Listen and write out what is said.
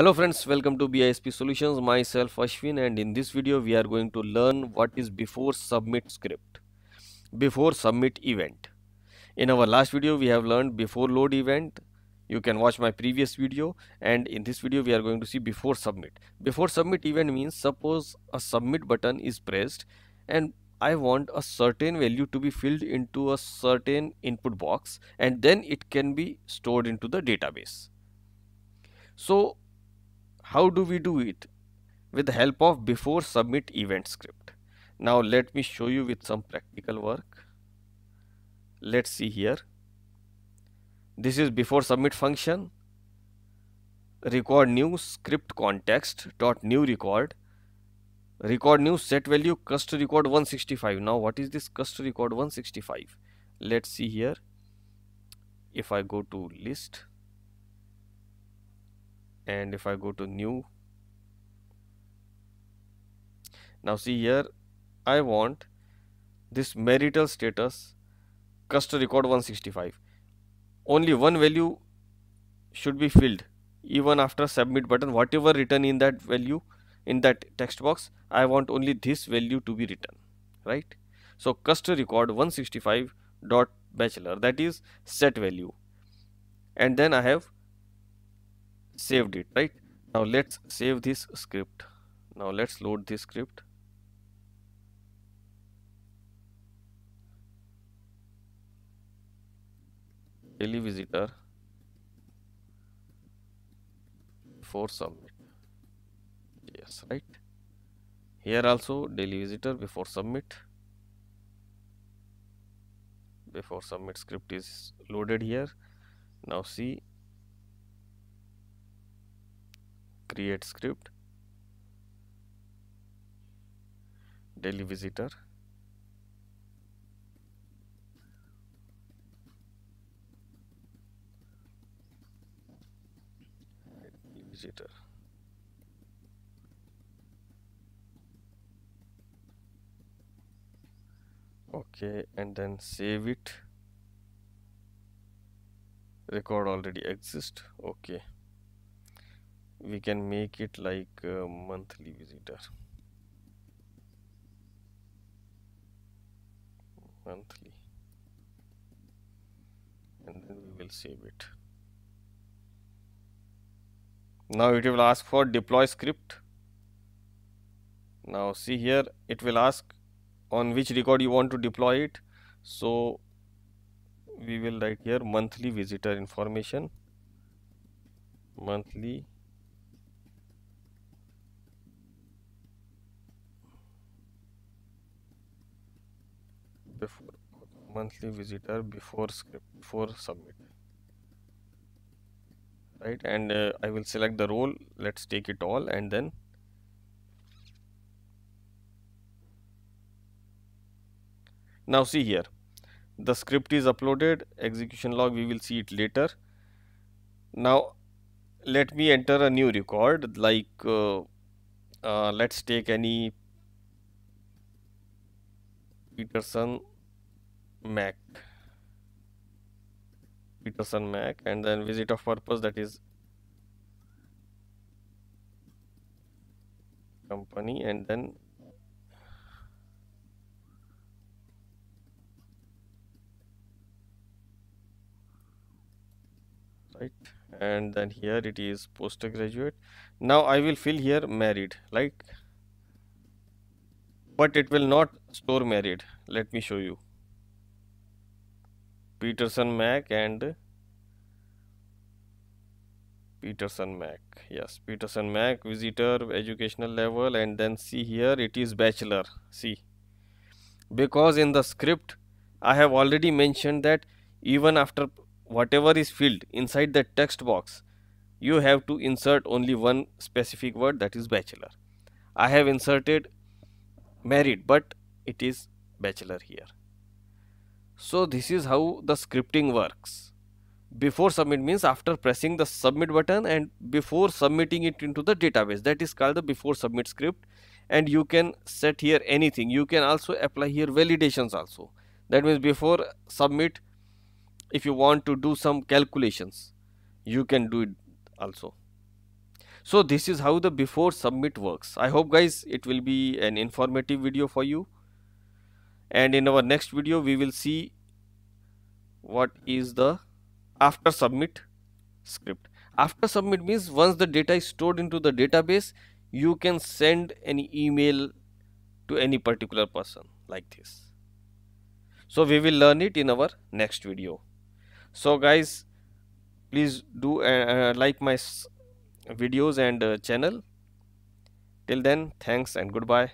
Hello friends, welcome to BISP Solutions, myself Ashwin and in this video we are going to learn what is before submit script, before submit event. In our last video we have learned before load event, you can watch my previous video and in this video we are going to see before submit. Before submit event means suppose a submit button is pressed and I want a certain value to be filled into a certain input box and then it can be stored into the database. So how do we do it? With the help of before submit event script. Now let me show you with some practical work. Let's see here. This is before submit function. Record new script context dot new record. Record new set value cust record 165. Now what is this cust record 165? Let's see here. If I go to list and if I go to new now see here I want this marital status cust record 165 only one value should be filled even after submit button whatever written in that value in that text box I want only this value to be written right so cust record 165 dot bachelor that is set value and then I have saved it right now let's save this script now let's load this script Daily visitor before submit yes right here also daily visitor before submit before submit script is loaded here now see create script daily visitor visitor okay and then save it record already exist okay we can make it like monthly visitor monthly and then we will save it now it will ask for deploy script now see here it will ask on which record you want to deploy it so we will write here monthly visitor information monthly monthly visitor before script before submit right and uh, I will select the role let's take it all and then now see here the script is uploaded execution log we will see it later now let me enter a new record like uh, uh, let's take any Peterson Mac. Peterson Mac and then visit of purpose that is company and then right and then here it is postgraduate now I will fill here married like but it will not store married let me show you Peterson Mac and Peterson Mac. Yes, Peterson Mac, visitor, educational level, and then see here it is bachelor. See, because in the script I have already mentioned that even after whatever is filled inside the text box, you have to insert only one specific word that is bachelor. I have inserted married, but it is bachelor here. So this is how the scripting works. Before submit means after pressing the submit button and before submitting it into the database that is called the before submit script and you can set here anything you can also apply here validations also that means before submit if you want to do some calculations you can do it also so this is how the before submit works i hope guys it will be an informative video for you and in our next video we will see what is the after submit script after submit means once the data is stored into the database you can send any email to any particular person like this so we will learn it in our next video so guys please do uh, like my videos and uh, channel till then thanks and goodbye